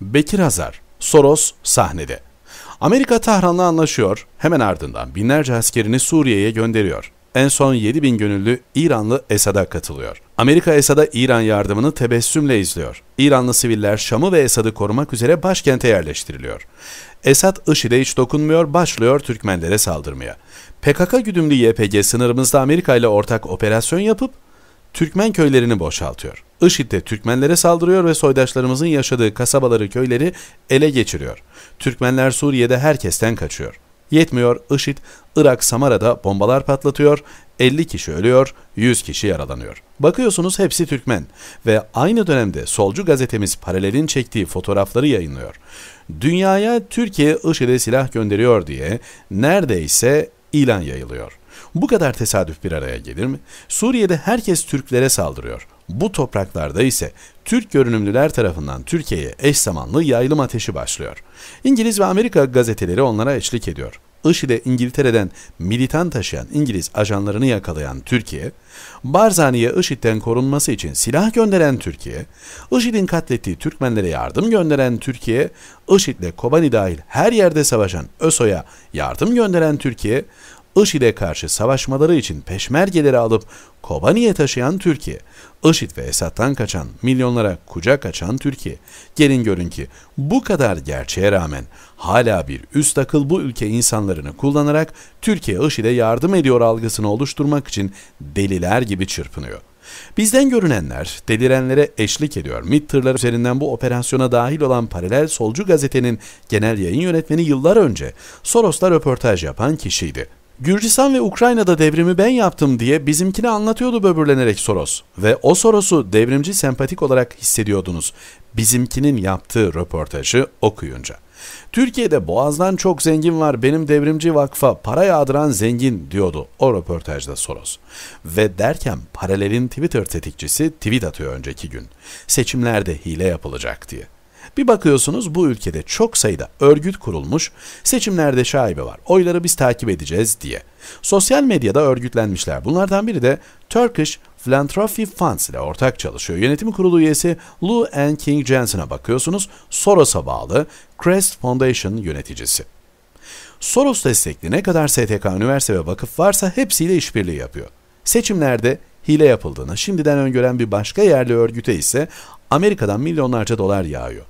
Bekir Hazar, Soros sahnede. Amerika Tahran'la anlaşıyor, hemen ardından binlerce askerini Suriye'ye gönderiyor. En son 7 bin gönüllü İranlı Esad'a katılıyor. Amerika Esad'a İran yardımını tebessümle izliyor. İranlı siviller Şam'ı ve Esad'ı korumak üzere başkente yerleştiriliyor. Esad IŞİD'e hiç dokunmuyor, başlıyor Türkmenlere saldırmaya. PKK güdümlü YPG sınırımızda Amerika ile ortak operasyon yapıp Türkmen köylerini boşaltıyor. IŞİD de Türkmenlere saldırıyor ve soydaşlarımızın yaşadığı kasabaları, köyleri ele geçiriyor. Türkmenler Suriye'de herkesten kaçıyor. Yetmiyor, IŞİD Irak Samara'da bombalar patlatıyor, 50 kişi ölüyor, 100 kişi yaralanıyor. Bakıyorsunuz hepsi Türkmen ve aynı dönemde solcu gazetemiz Paralel'in çektiği fotoğrafları yayınlıyor. Dünyaya Türkiye IŞİD'e silah gönderiyor diye neredeyse ilan yayılıyor. Bu kadar tesadüf bir araya gelir mi? Suriye'de herkes Türklere saldırıyor. Bu topraklarda ise Türk görünümlüler tarafından Türkiye'ye eş zamanlı yayılım ateşi başlıyor. İngiliz ve Amerika gazeteleri onlara eşlik ediyor. IŞİD'e İngiltere'den militan taşıyan İngiliz ajanlarını yakalayan Türkiye, Barzani'ye IŞİD'den korunması için silah gönderen Türkiye, IŞİD'in katlettiği Türkmenlere yardım gönderen Türkiye, IŞİD'le Kobani dahil her yerde savaşan ÖSO'ya yardım gönderen Türkiye, IŞİD'e karşı savaşmaları için peşmergeleri alıp Kobani'ye taşıyan Türkiye, IŞİD ve Esad'dan kaçan, milyonlara kucak açan Türkiye, gelin görün ki bu kadar gerçeğe rağmen hala bir üst akıl bu ülke insanlarını kullanarak Türkiye IŞİD'e yardım ediyor algısını oluşturmak için deliler gibi çırpınıyor. Bizden görünenler delirenlere eşlik ediyor. MİT tırları üzerinden bu operasyona dahil olan paralel solcu gazetenin genel yayın yönetmeni yıllar önce Soros'la röportaj yapan kişiydi. Gürcistan ve Ukrayna'da devrimi ben yaptım diye bizimkini anlatıyordu böbürlenerek Soros. Ve o Soros'u devrimci sempatik olarak hissediyordunuz. Bizimkinin yaptığı röportajı okuyunca. Türkiye'de boğazdan çok zengin var benim devrimci vakfa para yağdıran zengin diyordu o röportajda Soros. Ve derken paralelin Twitter tetikçisi tweet atıyor önceki gün. Seçimlerde hile yapılacak diye. Bir bakıyorsunuz bu ülkede çok sayıda örgüt kurulmuş, seçimlerde şaibe var, oyları biz takip edeceğiz diye. Sosyal medyada örgütlenmişler. Bunlardan biri de Turkish Philanthropy Funds ile ortak çalışıyor. Yönetim kurulu üyesi Lou Ann King Jensen'a bakıyorsunuz. Soros'a bağlı Crest Foundation yöneticisi. Soros destekli ne kadar STK, üniversite ve vakıf varsa hepsiyle işbirliği yapıyor. Seçimlerde hile yapıldığını şimdiden öngören bir başka yerli örgüte ise Amerika'dan milyonlarca dolar yağıyor.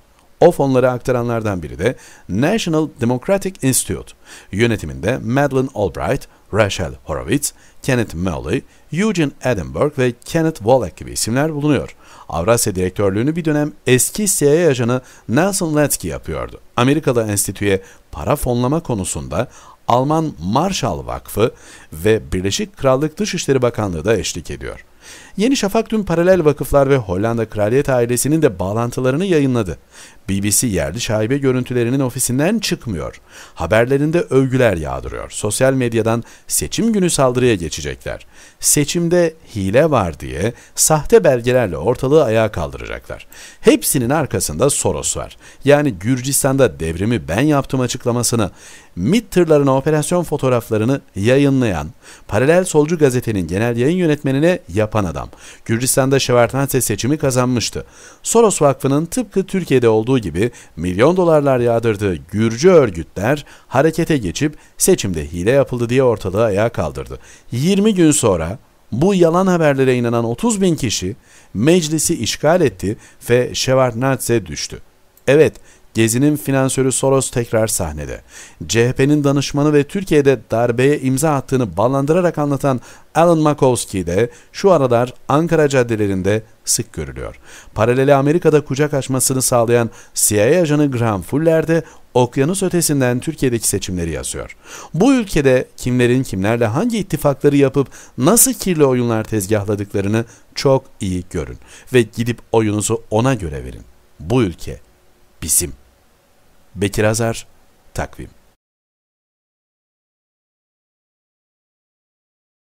O fonları aktaranlardan biri de National Democratic Institute. Yönetiminde Madeleine Albright, Rachel Horowitz, Kenneth Mowley, Eugene Edinburgh ve Kenneth Wallach gibi isimler bulunuyor. Avrasya direktörlüğünü bir dönem eski CIA ajanı Nelson Letsky yapıyordu. Amerikalı enstitüye para fonlama konusunda Alman Marshall Vakfı ve Birleşik Krallık Dışişleri Bakanlığı da eşlik ediyor. Yeni Şafak tüm paralel vakıflar ve Hollanda kraliyet ailesinin de bağlantılarını yayınladı. BBC yerli şaibe görüntülerinin ofisinden çıkmıyor. Haberlerinde övgüler yağdırıyor. Sosyal medyadan seçim günü saldırıya geçecekler. Seçimde hile var diye sahte belgelerle ortalığı ayağa kaldıracaklar. Hepsinin arkasında Soros var. Yani Gürcistan'da devrimi ben yaptım açıklamasını, MİT tırlarına operasyon fotoğraflarını yayınlayan, paralel solcu gazetenin genel yayın yönetmenine yapı yapan adam. Gürcistan'da Şevartnadze seçimi kazanmıştı. Soros Vakfı'nın tıpkı Türkiye'de olduğu gibi milyon dolarlar yağdırdığı Gürcü örgütler harekete geçip seçimde hile yapıldı diye ortalığı ayağa kaldırdı. 20 gün sonra bu yalan haberlere inanan 30 bin kişi meclisi işgal etti ve Şevartnadze düştü. Evet, Gezi'nin finansörü Soros tekrar sahnede. CHP'nin danışmanı ve Türkiye'de darbeye imza attığını ballandırarak anlatan Alan Makowski de şu aralar Ankara caddelerinde sık görülüyor. Paraleli Amerika'da kucak açmasını sağlayan CIA ajanı Graham Fuller de okyanus ötesinden Türkiye'deki seçimleri yazıyor. Bu ülkede kimlerin kimlerle hangi ittifakları yapıp nasıl kirli oyunlar tezgahladıklarını çok iyi görün ve gidip oyunuzu ona göre verin. Bu ülke bizim. Bekir Azar, Takvim